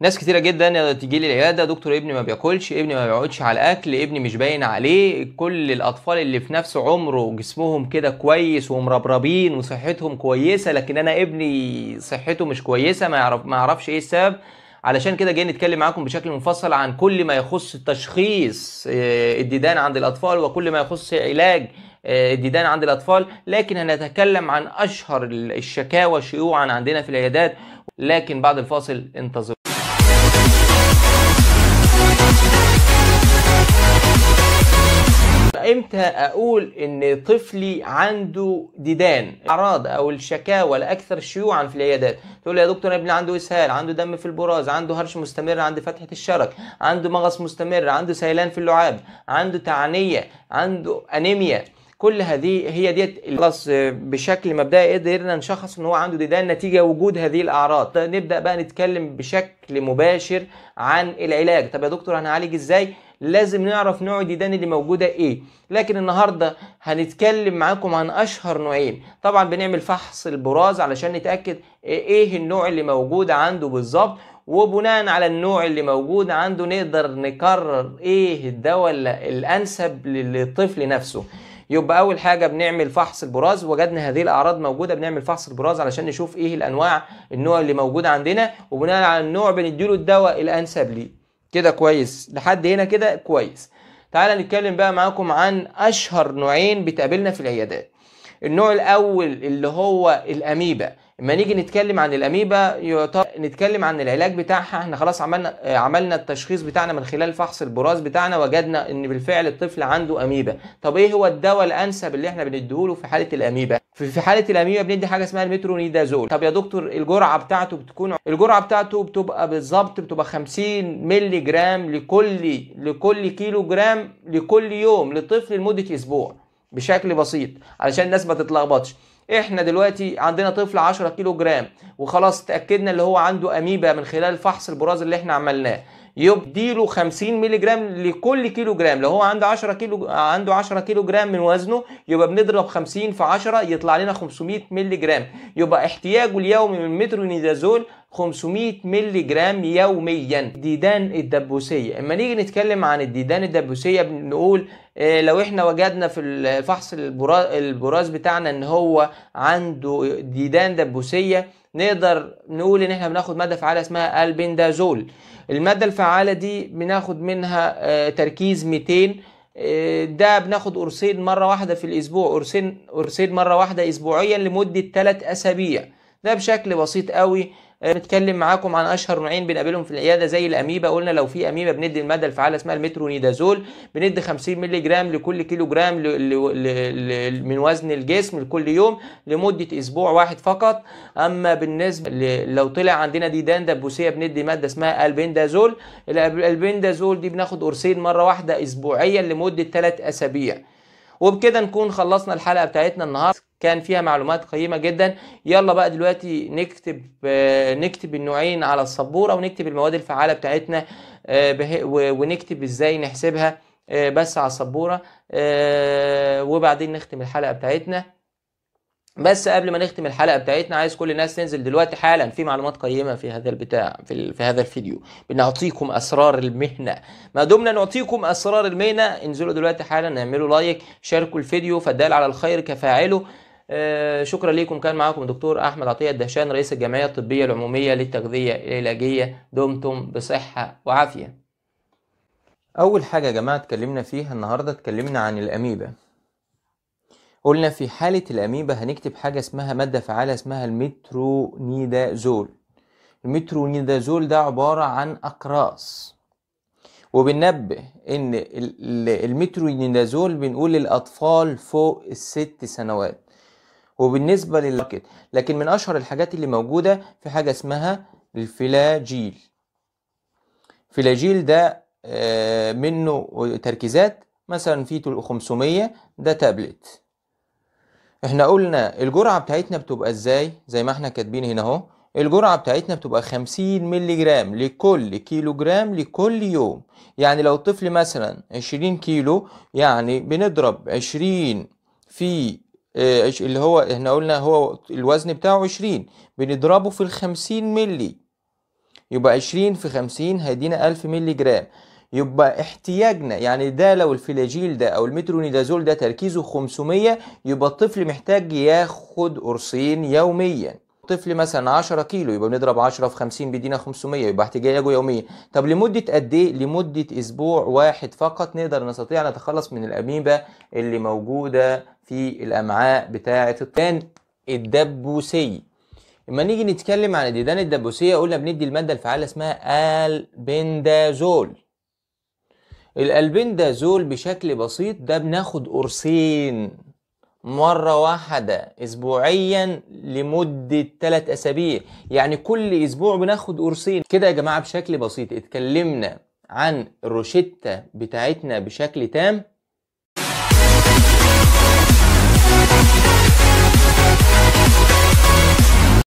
ناس كتيره جدا تيجي لي العياده دكتور ابني ما بياكلش ابني ما بيقعدش على الاكل ابني مش باين عليه كل الاطفال اللي في نفس عمره جسمهم كده كويس ومربربين وصحتهم كويسه لكن انا ابني صحته مش كويسه ما يعرف ما اعرفش ايه السبب علشان كده جاي نتكلم معاكم بشكل مفصل عن كل ما يخص تشخيص آه، الديدان عند الاطفال وكل ما يخص علاج آه، الديدان عند الاطفال لكن هنتكلم عن اشهر الشكاوى شيوعا عندنا في العيادات لكن بعد الفاصل انتظر وامتى اقول ان طفلي عنده ديدان اعراض او الشكاوى الاكثر شيوعا في العيادات تقول لي يا دكتور ابني عنده اسهال عنده دم في البراز عنده هرش مستمر عند فتحه الشرج عنده مغص مستمر عنده سيلان في اللعاب عنده تعنيه عنده انيميا كل هذه هي ديت خلاص آه، بشكل مبدئي قدرنا نشخص ان هو عنده ديدان نتيجه وجود هذه الاعراض طيب نبدا بقى نتكلم بشكل مباشر عن العلاج طب يا دكتور هنعالج ازاي لازم نعرف نوع الديدان اللي موجودة ايه لكن النهاردة هنتكلم معاكم عن اشهر نوعين طبعا بنعمل فحص البراز علشان نتأكد آه، ايه النوع اللي موجود عنده بالظبط وبناء على النوع اللي موجود عنده نقدر نقرر ايه الدواء الانسب للطفل نفسه يبقى اول حاجه بنعمل فحص البراز وجدنا هذه الاعراض موجوده بنعمل فحص البراز علشان نشوف ايه الانواع النوع اللي موجود عندنا وبناء على النوع بنديله الدواء الانسب ليه كده كويس لحد هنا كده كويس تعالى نتكلم بقى معاكم عن اشهر نوعين بتقابلنا في العيادات النوع الاول اللي هو الاميبا اما نيجي نتكلم عن الاميبا نتكلم عن العلاج بتاعها احنا خلاص عملنا عملنا التشخيص بتاعنا من خلال فحص البراز بتاعنا وجدنا ان بالفعل الطفل عنده اميبا طب ايه هو الدواء الانسب اللي احنا بنديهوله في حاله الاميبا في حاله الاميبا بندي حاجه اسمها المترونيدازول طب يا دكتور الجرعه بتاعته بتكون الجرعه بتاعته بتبقى بالظبط بتبقى 50 مللي جرام لكل لكل كيلو جرام لكل يوم للطفل لمده اسبوع بشكل بسيط علشان الناس ما تتلخبطش احنا دلوقتي عندنا طفل 10 كيلو جرام وخلاص اتاكدنا اللي هو عنده اميبا من خلال فحص البراز اللي احنا عملناه يديله 50 مللي جرام لكل كيلو جرام لو هو عنده 10 كيلو عنده 10 كيلو جرام من وزنه يبقى بنضرب 50 في 10 يطلع لنا 500 مللي جرام يبقى احتياجه اليومي من مترونيدازول 500 مللي جرام يوميا ديدان الدبوسيه اما نيجي نتكلم عن الديدان الدبوسيه بنقول آه، لو احنا وجدنا في الفحص البراز بتاعنا ان هو عنده ديدان دبوسيه نقدر نقول ان احنا بناخد ماده فعاله اسمها البندازول الماده الفعاله دي بناخد منها آه، تركيز 200 آه، ده بناخد قرصين مره واحده في الاسبوع قرصين قرصين مره واحده اسبوعيا لمده 3 اسابيع ده بشكل بسيط قوي بنتكلم آه، معاكم عن اشهر نوعين بنقابلهم في العياده زي الاميبا قلنا لو في اميبا بندي الماده الفعاله اسمها المترونيدازول بندي 50 مللي جرام لكل كيلو جرام ل... ل... ل... من وزن الجسم لكل يوم لمده اسبوع واحد فقط اما بالنسبه ل... لو طلع عندنا ديدان دبوسيه بندي ماده اسمها البندازول البندازول دي بناخد قرصين مره واحده اسبوعيا لمده 3 اسابيع وبكده نكون خلصنا الحلقه بتاعتنا النهارده كان فيها معلومات قيمة جدا يلا بقى دلوقتي نكتب آه، نكتب النوعين على السبورة ونكتب المواد الفعالة بتاعتنا آه، ونكتب ازاي نحسبها آه، بس على السبورة وبعدين نختم الحلقة بتاعتنا بس قبل ما نختم الحلقة بتاعتنا عايز كل الناس تنزل دلوقتي حالا في معلومات قيمة في هذا البتاع في, في هذا الفيديو بنعطيكم أسرار المهنة ما دمنا نعطيكم أسرار المهنة انزلوا دلوقتي حالا اعملوا لايك شاركوا الفيديو فدال على الخير كفاعله آه، شكرا لكم كان معاكم دكتور احمد عطيه الدهشان رئيس الجمعيه الطبيه العموميه للتغذيه العلاجيه دمتم بصحه وعافيه اول حاجه يا جماعه اتكلمنا فيها النهارده اتكلمنا عن الاميبا قلنا في حاله الاميبا هنكتب حاجه اسمها ماده فعاله اسمها المترونيدازول المترونيدازول ده عباره عن اقراص وبننبه ان المترونيدازول بنقول للاطفال فوق الست سنوات وبالنسبة للماركت لكن من أشهر الحاجات اللي موجودة في حاجة اسمها الفلاجيل فلاجيل ده آه، منه تركيزات مثلا في 500 ده تابلت احنا قلنا الجرعة بتاعتنا بتبقى ازاي زي ما احنا كاتبين هنا اهو الجرعة بتاعتنا بتبقى 50 مللي جرام لكل كيلو جرام لكل يوم يعني لو الطفل مثلا 20 كيلو يعني بنضرب 20 في آه، اللي هو احنا قلنا هو الوزن بتاعه 20 بنضربه في ال 50 مللي يبقى 20 في 50 هيدينا 1000 مللي جرام يبقى احتياجنا يعني ده لو الفلاجيل ده او المترونيدازول ده تركيزه 500 يبقى الطفل محتاج ياخد قرصين يوميا طفل مثلا 10 كيلو يبقى بنضرب 10 في 50 بيدينا 500 يبقى احتياجه يوميا طب لمده قد ايه لمده اسبوع واحد فقط نقدر نستطيع نتخلص من الاميبا اللي موجوده في الامعاء بتاعه الطفل الدبوسي اما نيجي نتكلم عن الديدان الدبوسيه قلنا بندي الماده الفعاله اسمها البندازول الالبندازول بشكل بسيط ده بناخد قرصين مرة واحدة أسبوعيا لمدة ثلاث أسابيع يعني كل أسبوع بناخد قرصين كده يا جماعة بشكل بسيط اتكلمنا عن الروشتة بتاعتنا بشكل تام